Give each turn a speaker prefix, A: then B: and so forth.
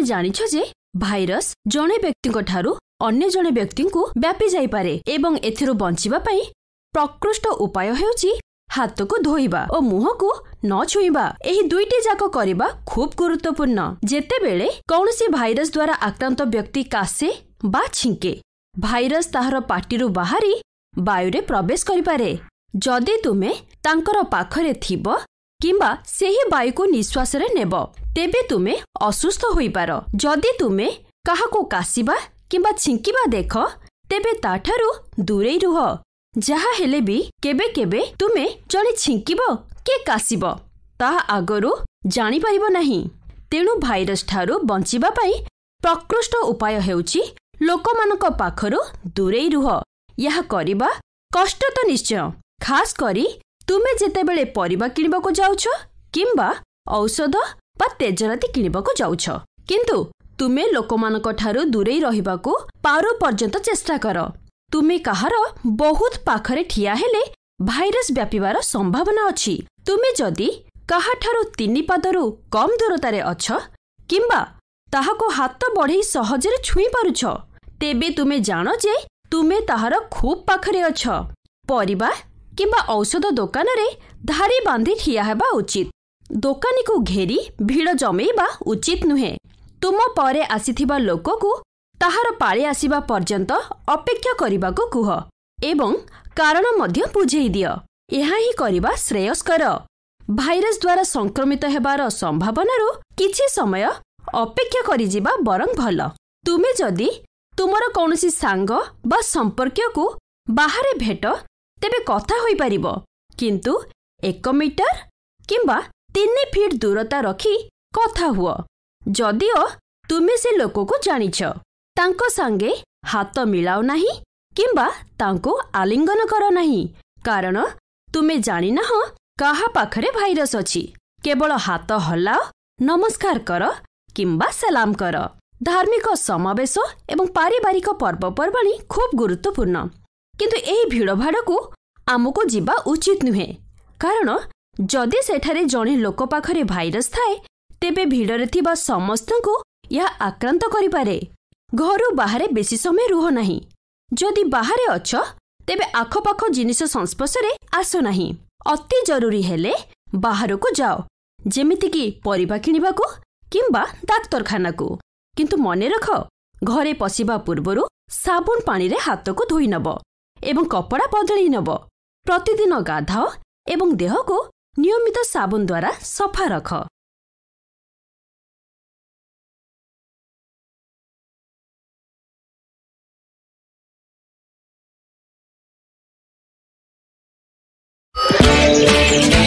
A: ତୁମେ ଜାଣିଛ ଯେ ଭାଇରସ୍ ଜଣେ ବ୍ୟକ୍ତିଙ୍କଠାରୁ ଠାରୁ ଅନ୍ୟ ଜଣେ ବ୍ୟକ୍ତିଙ୍କୁ ବ୍ୟାପି ଯାଇପାରେ ଏବଂ ଏଥିରୁ ବଞ୍ଚିବା ପାଇଁ ପ୍ରକୃଷ୍ଟ ଉପାୟ ହେଉଛି ହାତକୁ ଧୋଇବା ଓ ମୁହଁକୁ ନ ଛୁଇଁବା ଏହି ଦୁଇଟି ଯାକ କରିବା ଖୁବ୍ ଗୁରୁତ୍ୱପୂର୍ଣ୍ଣ ଯେତେବେଳେ କୌଣସି ଭାଇରସ୍ ଦ୍ୱାରା ଆକ୍ରାନ୍ତ ବ୍ୟକ୍ତି କାଶେ ବା ଛିଙ୍କେ ଭାଇରସ୍ ତାହାର ପାଟିରୁ ବାହାରି ବାୟୁରେ ପ୍ରବେଶ କରିପାରେ ଯଦି ତୁମେ ତାଙ୍କର ପାଖରେ ଥିବ কিংবা ସେହି ବାୟୁକୁ ନିଶ୍ୱାସରେ ନେବ ତେବେ ତୁମେ ଅସୁସ୍ଥ ହୋଇପାର ଯଦି ତୁମେ କାହାକୁ କାଶିବା କିମ୍ବା ଛିଙ୍କିବା ଦେଖ ତେବେ ତାଠାରୁ ଦୂରେଇ ରୁହ ଯାହା ହେଲେ ବି କେବେ କେବେ ତୁମେ ଜଣେ ଛିଙ୍କିବ କି କାଶିବ ତାହା ଆଗରୁ ଜାଣିପାରିବ ନାହିଁ ତେଣୁ ଭାଇରସ୍ ଠାରୁ ବଞ୍ଚିବା ପାଇଁ ପ୍ରକୃଷ୍ଟ ଉପାୟ ହେଉଛି ଲୋକମାନଙ୍କ ପାଖରୁ ଦୂରେଇ ରୁହ ଏହା କରିବା କଷ୍ଟ ତ ନିଶ୍ଚୟ ଖାସ୍ କରି ତୁମେ ଯେତେବେଳେ ପରିବା କିଣିବାକୁ ଯାଉଛ କିମ୍ବା ଔଷଧ ବା ତେଜରାତି କିଣିବାକୁ ଯାଉଛ କିନ୍ତୁ ତୁମେ ଲୋକମାନଙ୍କ ଠାରୁ ଦୂରେଇ ରହିବାକୁ ପାରୁ ପର୍ଯ୍ୟନ୍ତ ଚେଷ୍ଟା କର ତୁମେ କାହାର ବହୁତ ପାଖରେ ଠିଆ ହେଲେ ଭାଇରସ୍ ବ୍ୟାପିବାର ସମ୍ଭାବନା ଅଛି ତୁମେ ଯଦି କାହାଠାରୁ ତିନିପାଦରୁ କମ୍ ଦୂରତାରେ ଅଛ କିମ୍ବା ତାହାକୁ ହାତ ବଢ଼େଇ ସହଜରେ ଛୁଇଁ ପାରୁଛ ତେବେ ତୁମେ ଜାଣ ଯେ ତୁମେ ତାହାର ଖୁବ୍ ପାଖରେ ଅଛ ପରିବା କିମ୍ବା ଔଷଧ ଦୋକାନରେ ଧାଡ଼ି ବାନ୍ଧି ଠିଆ ହେବା ଉଚିତ ଦୋକାନୀକୁ ଘେରି ଭିଡ଼ ଜମେଇବା ଉଚିତ ନୁହେଁ ତୁମ ପରେ ଆସିଥିବା ଲୋକକୁ ତାହାର ପାଳି ଆସିବା ପର୍ଯ୍ୟନ୍ତ ଅପେକ୍ଷା କରିବାକୁ କୁହ ଏବଂ କାରଣ ମଧ୍ୟ ବୁଝେଇ ଦିଅ ଏହା ହିଁ କରିବା ଶ୍ରେୟସ୍କର ଭାଇରସ୍ ଦ୍ୱାରା ସଂକ୍ରମିତ ହେବାର ସମ୍ଭାବନାରୁ କିଛି ସମୟ ଅପେକ୍ଷା କରିଯିବା ବରଂ ଭଲ ତୁମେ ଯଦି ତୁମର କୌଣସି ସାଙ୍ଗ ବା ସମ୍ପର୍କୀୟକୁ ବାହାରେ ଭେଟ ତେବେ କଥା ହୋଇପାରିବ କିନ୍ତୁ ଏକ ମିଟର କିମ୍ବା ତିନି ଫିଟ୍ ଦୂରତା ରଖି କଥା ହୁଅ ଯଦିଓ ତୁମେ ସେ ଲୋକକୁ ଜାଣିଛ ତାଙ୍କ ସାଙ୍ଗେ ହାତ ମିଳାଉ ନାହିଁ କିମ୍ବା ତାଙ୍କୁ ଆଲିଙ୍ଗନ କର ନାହିଁ କାରଣ ତୁମେ ଜାଣିନାହ କାହା ପାଖରେ ଭାଇରସ୍ ଅଛି କେବଳ ହାତ ହଲାଅ ନମସ୍କାର କର କିମ୍ବା ସେଲାମ କର ଧାର୍ମିକ ସମାବେଶ ଏବଂ ପାରିବାରିକ ପର୍ବପର୍ବାଣୀ ଖୁବ୍ ଗୁରୁତ୍ୱପୂର୍ଣ୍ଣ କିନ୍ତୁ ଏହି ଭିଡ଼ ଭାଡ଼କୁ ଆମକୁ ଯିବା ଉଚିତ ନୁହେଁ କାରଣ ଯଦି ସେଠାରେ ଜଣେ ଲୋକ ପାଖରେ ଭାଇରସ୍ ଥାଏ ତେବେ ଭିଡ଼ରେ ଥିବା ସମସ୍ତଙ୍କୁ ଏହା ଆକ୍ରାନ୍ତ କରିପାରେ ଘରୁ ବାହାରେ ବେଶୀ ସମୟ ରୁହ ନାହିଁ ଯଦି ବାହାରେ ଅଛ ତେବେ ଆଖପାଖ ଜିନିଷ ସଂସ୍ପର୍ଶରେ ଆସ ନାହିଁ ଅତି ଜରୁରୀ ହେଲେ ବାହାରକୁ ଯାଅ ଯେମିତିକି ପରିବା କିଣିବାକୁ କିମ୍ବା ଡାକ୍ତରଖାନାକୁ କିନ୍ତୁ ମନେ ରଖ ଘରେ ପଶିବା ପୂର୍ବରୁ ସାବୁନ ପାଣିରେ ହାତକୁ ଧୋଇନେବ ଏବଂ କପଡ଼ା ବଦଳେଇ ନେବ ପ୍ରତିଦିନ ଗାଧାଅ ଏବଂ ଦେହକୁ ନିୟମିତ ସାବୁନ ଦ୍ୱାରା ସଫା ରଖ Thank